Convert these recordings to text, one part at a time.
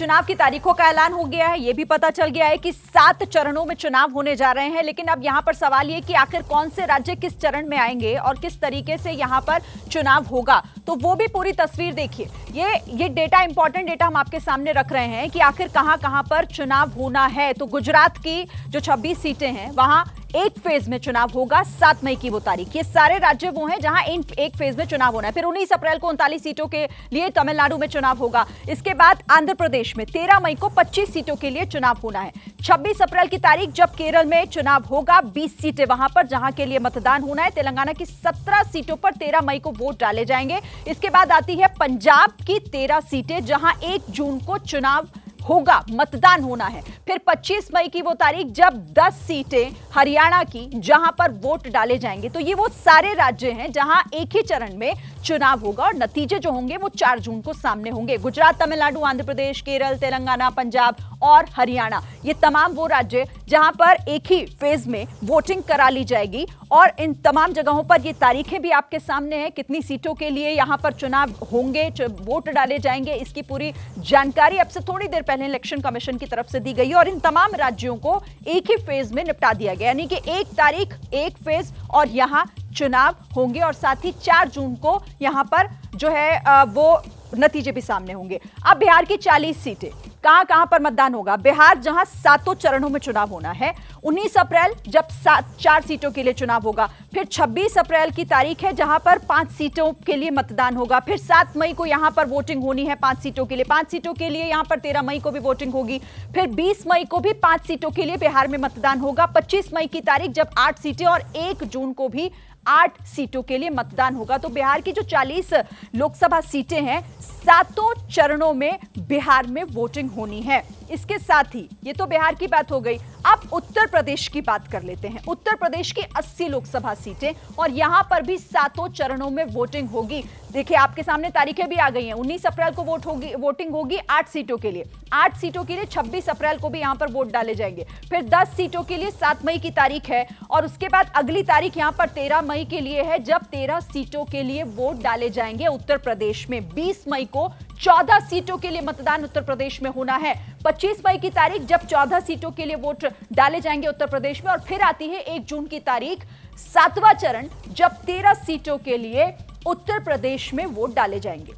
चुनाव की तारीखों का ऐलान हो गया है ये भी पता चल गया है कि सात चरणों में चुनाव होने जा रहे हैं लेकिन अब यहाँ पर सवाल ये कि आखिर कौन से राज्य किस चरण में आएंगे और किस तरीके से यहाँ पर चुनाव होगा तो वो भी पूरी तस्वीर देखिए ये ये डेटा इंपॉर्टेंट डेटा हम आपके सामने रख रहे हैं कि आखिर कहाँ कहाँ पर चुनाव होना है तो गुजरात की जो छब्बीस सीटें हैं वहाँ एक फेज में चुनाव होगा सात मई की वो तारीख ये सारे राज्य वो हैं जहां इन एक फेज में चुनाव होना है फिर उन्नीस अप्रैल को उनतालीस सीटों के लिए तमिलनाडु में चुनाव होगा इसके बाद आंध्र प्रदेश में तेरह मई को पच्चीस सीटों के लिए चुनाव होना है छब्बीस अप्रैल की तारीख जब केरल में चुनाव होगा बीस सीटें वहां पर जहां के लिए मतदान होना है तेलंगाना की सत्रह सीटों पर तेरह मई को वोट डाले जाएंगे इसके बाद आती है पंजाब की तेरह सीटें जहां एक जून को चुनाव होगा मतदान होना है फिर 25 मई की वो तारीख जब 10 सीटें हरियाणा की जहां पर वोट डाले जाएंगे तो ये वो सारे राज्य हैं जहां एक ही चरण में चुनाव होगा और नतीजे जो होंगे वो 4 जून को सामने होंगे गुजरात तमिलनाडु आंध्र प्रदेश केरल तेलंगाना पंजाब और हरियाणा ये तमाम वो राज्य जहां पर एक ही फेज में वोटिंग करा ली जाएगी और इन तमाम जगहों पर ये तारीखें भी आपके सामने हैं कितनी सीटों के लिए यहाँ पर चुनाव होंगे वोट डाले जाएंगे इसकी पूरी जानकारी अब से थोड़ी देर पहले इलेक्शन कमीशन की तरफ से दी गई और इन तमाम राज्यों को एक ही फेज में निपटा दिया गया यानी कि एक तारीख एक फेज और यहाँ चुनाव होंगे और साथ ही चार जून को यहाँ पर जो है वो नतीजे भी सामने होंगे अब बिहार की 40 सीटें कहां कहां पर मतदान होगा बिहार जहां सातों चरणों में चुनाव होना है 19 अप्रैल जब सात चार सीटों के लिए चुनाव होगा फिर 26 अप्रैल की तारीख है जहां पर पांच सीटों के लिए मतदान होगा फिर 7 मई को यहां पर वोटिंग होनी है पांच सीटों के लिए पांच सीटों के लिए यहां पर 13 मई को भी वोटिंग होगी फिर 20 मई को भी पांच सीटों के लिए बिहार में मतदान होगा पच्चीस मई की तारीख जब आठ सीटें और एक जून को भी आठ सीटों के लिए मतदान होगा तो बिहार की जो चालीस लोकसभा सीटें हैं सातों चरणों में बिहार में वोटिंग होनी है इसके साथ ही ये तो बिहार की बात हो गई अब उत्तर प्रदेश की बात कर लेते हैं उत्तर प्रदेश की 80 लोकसभा सीटें और यहां पर भी सातों चरणों में वोटिंग होगी देखिए आपके सामने तारीखें भी आ गई हैं 19 अप्रैल को वोट होगी वोटिंग होगी आठ सीटों के लिए आठ सीटों के लिए 26 अप्रैल को भी यहां पर वोट डाले जाएंगे फिर 10 सीटों के लिए 7 मई की तारीख है और उसके बाद अगली तारीख यहां पर 13 मई के लिए है जब 13 सीटों के लिए वोट डाले जाएंगे उत्तर प्रदेश में 20 मई को चौदह सीटों के लिए मतदान उत्तर प्रदेश में होना है पच्चीस मई की तारीख जब चौदह सीटों के लिए वोट डाले जाएंगे उत्तर प्रदेश में और फिर आती है एक जून की तारीख सातवां चरण जब तेरह सीटों के लिए उत्तर प्रदेश में वोट डाले जाएंगे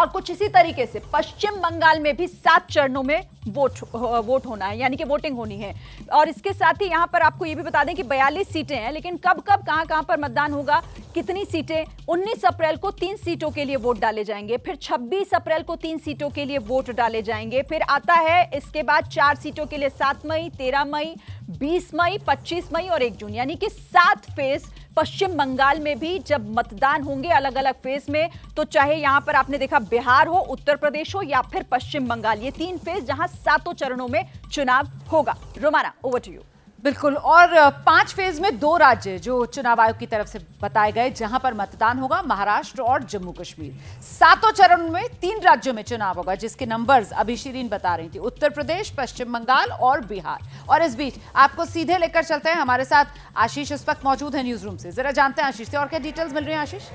और कुछ इसी तरीके से पश्चिम बंगाल में भी सात चरणों में वोट वोट होना है यानी कि वोटिंग होनी है और इसके साथ ही यहाँ पर आपको ये भी बता दें कि बयालीस सीटें हैं लेकिन कब कब कहाँ कहाँ पर मतदान होगा कितनी सीटें 19 अप्रैल को तीन सीटों के लिए वोट डाले जाएंगे फिर 26 अप्रैल को तीन सीटों के लिए वोट डाले जाएंगे फिर आता है इसके बाद चार सीटों के लिए सात मई तेरह मई बीस मई पच्चीस मई और एक जून यानी कि सात फेज पश्चिम बंगाल में भी जब मतदान होंगे अलग अलग फेज में तो चाहे यहां पर आपने देखा बिहार हो उत्तर प्रदेश हो या फिर पश्चिम बंगाल ये तीन फेज जहां सातों चरणों में चुनाव होगा रोमाना ओवर टू यू बिल्कुल और पांच फेज में दो राज्य जो चुनाव आयोग की तरफ से बताए गए जहां पर मतदान होगा महाराष्ट्र और जम्मू कश्मीर सातों चरण में तीन राज्यों में चुनाव होगा जिसके नंबर्स अभी शीरीन बता रही थी उत्तर प्रदेश पश्चिम बंगाल और बिहार और इस बीच आपको सीधे लेकर चलते हैं हमारे साथ आशीष इस वक्त मौजूद है न्यूज रूम से जरा जानते हैं आशीष से और क्या डिटेल्स मिल रही है आशीष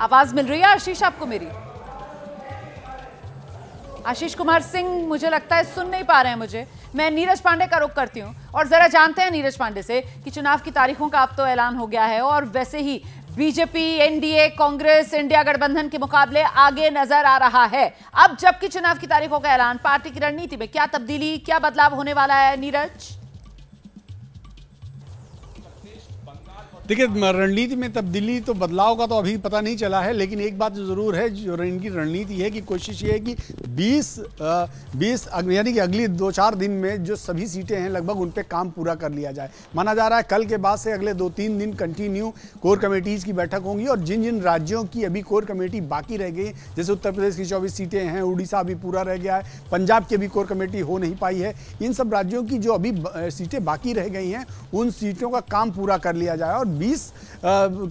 आवाज मिल रही है आशीष आपको मेरी आशीष कुमार सिंह मुझे लगता है सुन नहीं पा रहे हैं मुझे मैं नीरज पांडे का रुख करती हूं और ज़रा जानते हैं नीरज पांडे से कि चुनाव की तारीखों का अब तो ऐलान हो गया है और वैसे ही बीजेपी एनडीए कांग्रेस इंडिया गठबंधन के मुकाबले आगे नजर आ रहा है अब जबकि चुनाव की तारीखों का ऐलान पार्टी की रणनीति में क्या तब्दीली क्या बदलाव होने वाला है नीरज देखिए रणनीति में तब्दीली तो बदलाव का तो अभी पता नहीं चला है लेकिन एक बात ज़रूर है जो इनकी रणनीति है कि कोशिश ये है कि 20 20 यानी कि अगली दो चार दिन में जो सभी सीटें हैं लगभग उन पर काम पूरा कर लिया जाए माना जा रहा है कल के बाद से अगले दो तीन दिन कंटिन्यू कोर कमेटीज़ की बैठक होंगी और जिन जिन राज्यों की अभी कोर कमेटी बाकी रह गई जैसे उत्तर प्रदेश की चौबीस सीटें हैं उड़ीसा अभी पूरा रह गया है पंजाब की अभी कोर कमेटी हो नहीं पाई है इन सब राज्यों की जो अभी सीटें बाकी रह गई हैं उन सीटों का काम पूरा कर लिया जाए और 20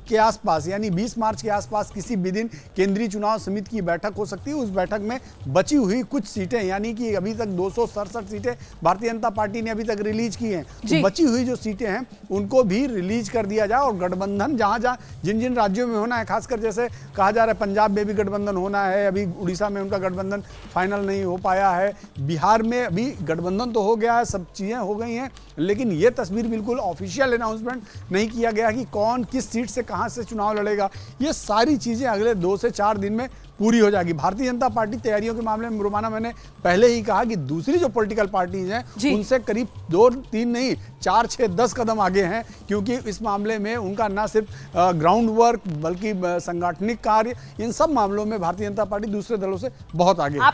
के आसपास यानी 20 मार्च के आसपास किसी भी दिन केंद्रीय चुनाव समिति की बैठक हो सकती है उस बैठक में बची हुई कुछ सीटें यानी कि अभी तक दो सीटें भारतीय जनता पार्टी ने अभी तक रिलीज की हैं तो बची हुई जो सीटें हैं उनको भी रिलीज कर दिया जाए और गठबंधन जहाँ जहाँ जिन जिन राज्यों में होना है खासकर जैसे कहा जा रहा है पंजाब में भी गठबंधन होना है अभी उड़ीसा में उनका गठबंधन फाइनल नहीं हो पाया है बिहार में अभी गठबंधन तो हो गया है सब चीज़ें हो गई हैं लेकिन ये तस्वीर बिल्कुल ऑफिशियल अनाउंसमेंट नहीं किया गया कि कौन किस सीट से कहाँ से चुनाव लड़ेगा ये सारी चीज़ें अगले दो से चार दिन में पूरी हो जाएगी भारतीय जनता पार्टी तैयारियों के मामले में रुमाना मैंने पहले ही कहा कि दूसरी जो पॉलिटिकल पार्टीज हैं उनसे करीब दो तीन नहीं चार छः दस कदम आगे हैं क्योंकि इस मामले में उनका ना सिर्फ ग्राउंड वर्क बल्कि संगठनिक कार्य इन सब मामलों में भारतीय जनता पार्टी दूसरे दलों से बहुत आगे आप